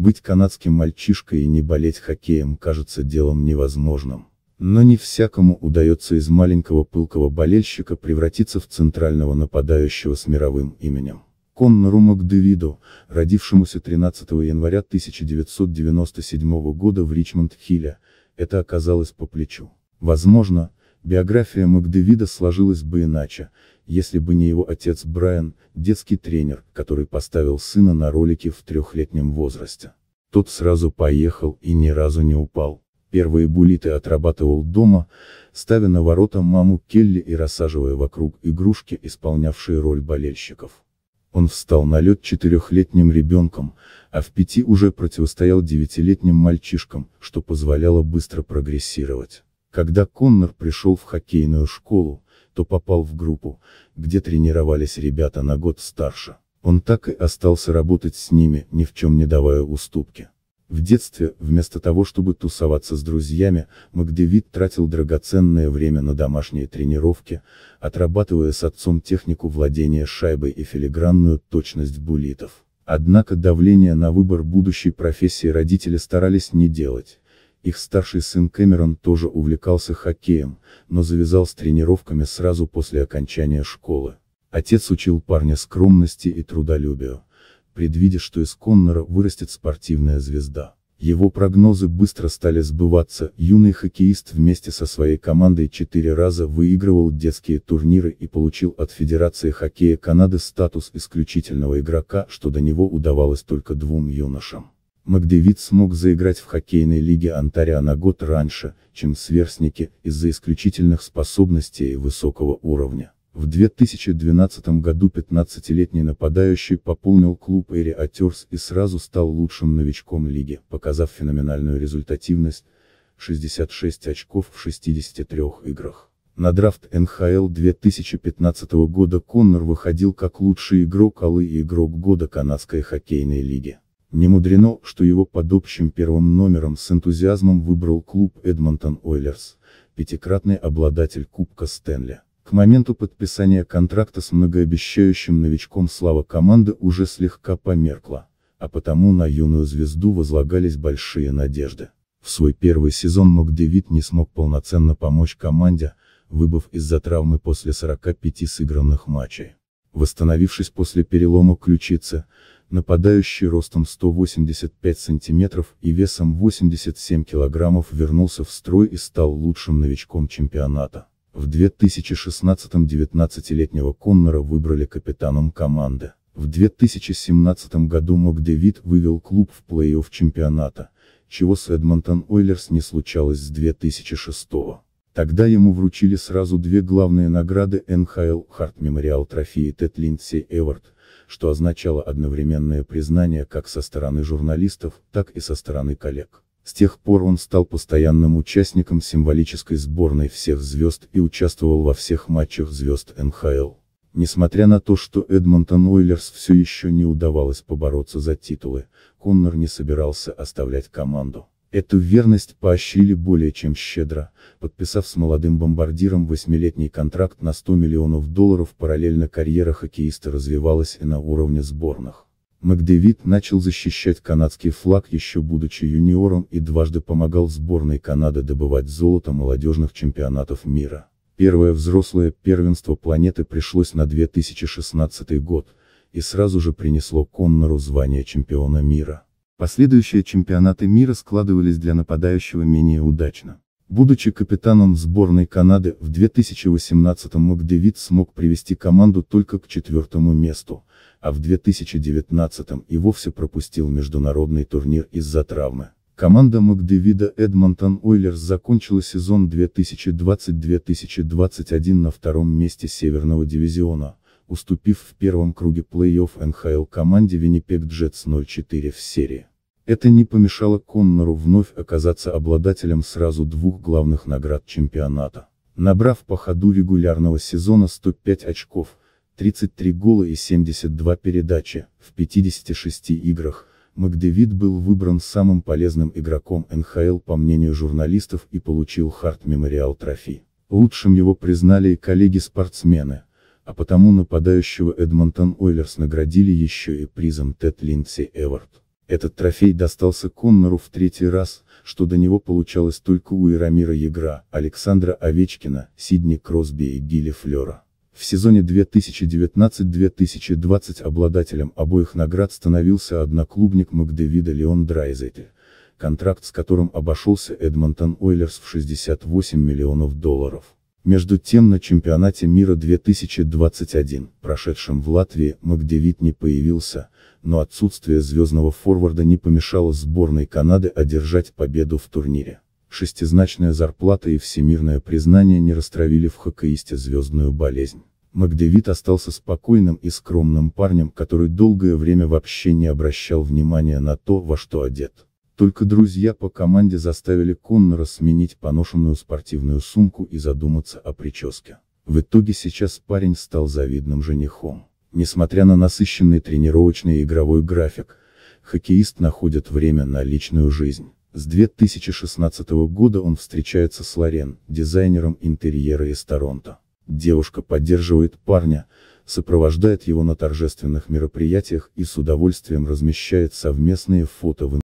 Быть канадским мальчишкой и не болеть хоккеем кажется делом невозможным. Но не всякому удается из маленького пылкого болельщика превратиться в центрального нападающего с мировым именем. Коннору Макдевиду, родившемуся 13 января 1997 года в Ричмонд-Хилле, это оказалось по плечу. Возможно, Биография Макдэвида сложилась бы иначе, если бы не его отец Брайан, детский тренер, который поставил сына на ролики в трехлетнем возрасте. Тот сразу поехал и ни разу не упал. Первые булиты отрабатывал дома, ставя на ворота маму Келли и рассаживая вокруг игрушки, исполнявшие роль болельщиков. Он встал на лед четырехлетним ребенком, а в пяти уже противостоял девятилетним мальчишкам, что позволяло быстро прогрессировать. Когда Коннор пришел в хоккейную школу, то попал в группу, где тренировались ребята на год старше. Он так и остался работать с ними, ни в чем не давая уступки. В детстве, вместо того чтобы тусоваться с друзьями, Макдевид тратил драгоценное время на домашние тренировки, отрабатывая с отцом технику владения шайбой и филигранную точность булитов. Однако давление на выбор будущей профессии родители старались не делать, их старший сын Кэмерон тоже увлекался хоккеем, но завязал с тренировками сразу после окончания школы. Отец учил парня скромности и трудолюбию, предвидя, что из Коннора вырастет спортивная звезда. Его прогнозы быстро стали сбываться, юный хоккеист вместе со своей командой четыре раза выигрывал детские турниры и получил от Федерации хоккея Канады статус исключительного игрока, что до него удавалось только двум юношам. Макдевид смог заиграть в хоккейной лиге Антаря на год раньше, чем сверстники, из-за исключительных способностей и высокого уровня. В 2012 году 15-летний нападающий пополнил клуб Эри Атерс и сразу стал лучшим новичком лиги, показав феноменальную результативность, 66 очков в 63 играх. На драфт НХЛ 2015 года Коннор выходил как лучший игрок Аллы и игрок года канадской хоккейной лиги. Не мудрено, что его под общим первым номером с энтузиазмом выбрал клуб Эдмонтон Ойлерс, пятикратный обладатель Кубка Стэнли. К моменту подписания контракта с многообещающим новичком слава команды уже слегка померкла, а потому на юную звезду возлагались большие надежды. В свой первый сезон Макдевит не смог полноценно помочь команде, выбыв из-за травмы после 45 сыгранных матчей. Восстановившись после перелома ключицы, Нападающий ростом 185 сантиметров и весом 87 килограммов вернулся в строй и стал лучшим новичком чемпионата. В 2016-м 19-летнего Коннора выбрали капитаном команды. В 2017 году Макдевид вывел клуб в плей-офф чемпионата, чего с Эдмонтон Ойлерс не случалось с 2006 -го. Тогда ему вручили сразу две главные награды НХЛ Харт Мемориал Трофеи Тед Линдси Эвард – что означало одновременное признание как со стороны журналистов, так и со стороны коллег. С тех пор он стал постоянным участником символической сборной всех звезд и участвовал во всех матчах звезд НХЛ. Несмотря на то, что Эдмонтон Ойлерс все еще не удавалось побороться за титулы, Коннор не собирался оставлять команду. Эту верность поощрили более чем щедро, подписав с молодым бомбардиром восьмилетний контракт на 100 миллионов долларов параллельно карьера хоккеиста развивалась и на уровне сборных. Макдевид начал защищать канадский флаг еще будучи юниором и дважды помогал сборной Канады добывать золото молодежных чемпионатов мира. Первое взрослое первенство планеты пришлось на 2016 год, и сразу же принесло Коннору звание чемпиона мира. Последующие чемпионаты мира складывались для нападающего менее удачно. Будучи капитаном сборной Канады в 2018 МакДевид смог привести команду только к четвертому месту, а в 2019 и вовсе пропустил международный турнир из-за травмы. Команда МакДевида Эдмонтон Ойлерс закончила сезон 2020-2021 на втором месте Северного дивизиона, уступив в первом круге плей-офф НХЛ команде Виннипек Джетс 0-4 в серии. Это не помешало Коннору вновь оказаться обладателем сразу двух главных наград чемпионата. Набрав по ходу регулярного сезона 105 очков, 33 гола и 72 передачи, в 56 играх, Макдевид был выбран самым полезным игроком НХЛ по мнению журналистов и получил Харт Мемориал Трофи. Лучшим его признали и коллеги-спортсмены, а потому нападающего Эдмонтон Ойлерс наградили еще и призом Тед Линдси Эвард. Этот трофей достался Коннору в третий раз, что до него получалось только у Ирамира Ягра, Александра Овечкина, Сидни Кросби и Гилли Флера. В сезоне 2019-2020 обладателем обоих наград становился одноклубник Макдэвида Леон Драйзетти, контракт с которым обошелся Эдмонтон Ойлерс в 68 миллионов долларов. Между тем на чемпионате мира 2021, прошедшем в Латвии, Макдевит не появился, но отсутствие звездного форварда не помешало сборной Канады одержать победу в турнире. Шестизначная зарплата и всемирное признание не растравили в хоккеисте звездную болезнь. Макдевит остался спокойным и скромным парнем, который долгое время вообще не обращал внимания на то, во что одет. Только друзья по команде заставили Коннора сменить поношенную спортивную сумку и задуматься о прическе. В итоге сейчас парень стал завидным женихом. Несмотря на насыщенный тренировочный и игровой график, хоккеист находит время на личную жизнь. С 2016 года он встречается с Лорен, дизайнером интерьера из Торонто. Девушка поддерживает парня, сопровождает его на торжественных мероприятиях и с удовольствием размещает совместные фото в